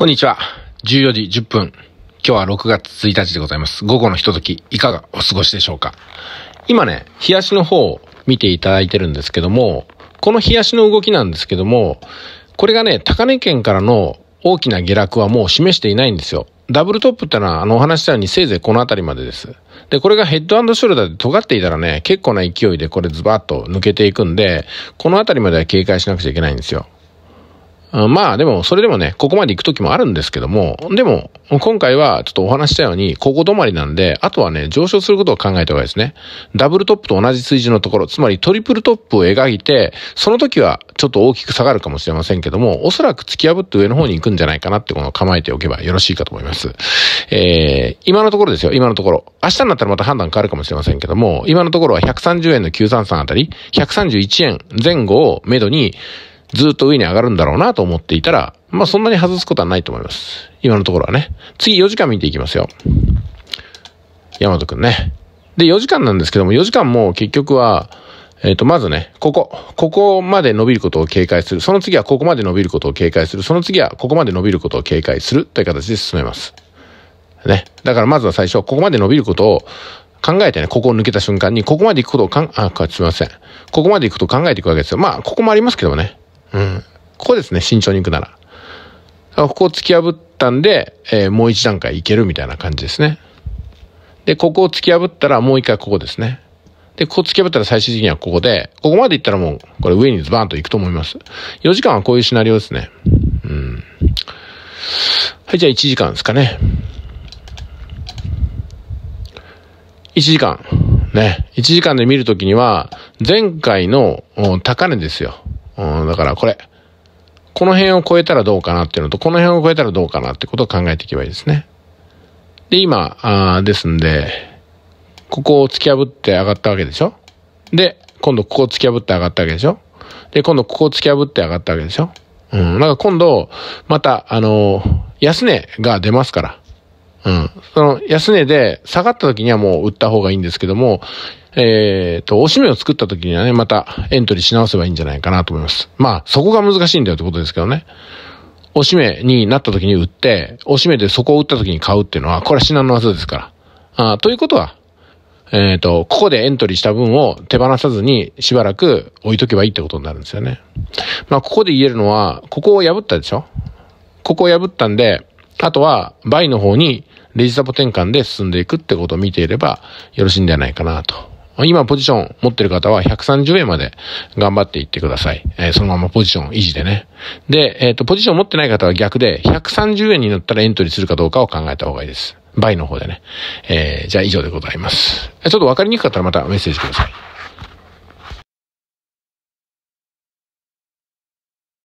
こんにちは。14時10分。今日は6月1日でございます。午後のひととき、いかがお過ごしでしょうか。今ね、冷やしの方を見ていただいてるんですけども、この冷やしの動きなんですけども、これがね、高値圏からの大きな下落はもう示していないんですよ。ダブルトップってのは、あのお話したようにせいぜいこの辺りまでです。で、これがヘッドショルダーで尖っていたらね、結構な勢いでこれズバッと抜けていくんで、この辺りまでは警戒しなくちゃいけないんですよ。まあでも、それでもね、ここまで行く時もあるんですけども、でも、今回はちょっとお話したように、ここ止まりなんで、あとはね、上昇することを考えた方がいいですね。ダブルトップと同じ水準のところ、つまりトリプルトップを描いて、その時はちょっと大きく下がるかもしれませんけども、おそらく突き破って上の方に行くんじゃないかなってこの構えておけばよろしいかと思います。えー、今のところですよ、今のところ。明日になったらまた判断変わるかもしれませんけども、今のところは130円の933あたり、131円前後をめどに、ずっと上に上がるんだろうなと思っていたら、まあそんなに外すことはないと思います。今のところはね。次4時間見ていきますよ。山本くんね。で、4時間なんですけども、4時間も結局は、えっ、ー、と、まずね、ここ、ここまで伸びることを警戒する。その次はここまで伸びることを警戒する。その次はここまで伸びることを警戒するという形で進めます。ね。だからまずは最初、ここまで伸びることを考えてね、ここを抜けた瞬間に、ここまで行くことをかん、あ、すみません。ここまで行くと考えていくわけですよ。まあ、ここもありますけどもね。うん。ここですね、慎重に行くなら。ここを突き破ったんで、えー、もう一段階いけるみたいな感じですね。で、ここを突き破ったらもう一回ここですね。で、ここ突き破ったら最終的にはここで、ここまで行ったらもう、これ上にズバーンと行くと思います。4時間はこういうシナリオですね。うん。はい、じゃあ1時間ですかね。1時間。ね。1時間で見るときには、前回の高値ですよ。うん、だからこれ、この辺を超えたらどうかなっていうのと、この辺を超えたらどうかなってことを考えていけばいいですね。で、今、あですんで、ここを突き破って上がったわけでしょで、今度ここを突き破って上がったわけでしょで、今度ここを突き破って上がったわけでしょうん。だから今度、また、あのー、安値が出ますから。うん。その安値で下がった時にはもう売った方がいいんですけども、えっ、ー、と、おしめを作った時にはね、またエントリーし直せばいいんじゃないかなと思います。まあ、そこが難しいんだよってことですけどね。おしめになった時に売って、おしめでそこを売った時に買うっていうのは、これは至難の技ですから。あということは、えっ、ー、と、ここでエントリーした分を手放さずにしばらく置いとけばいいってことになるんですよね。まあ、ここで言えるのは、ここを破ったでしょここを破ったんで、あとは、倍の方にレジサポ転換で進んでいくってことを見ていればよろしいんじゃないかなと。今ポジション持ってる方は130円まで頑張っていってください。えー、そのままポジション維持でね。で、えっ、ー、と、ポジション持ってない方は逆で、130円になったらエントリーするかどうかを考えた方がいいです。倍の方でね。えー、じゃあ以上でございます。ちょっとわかりにくかったらまたメッセージください。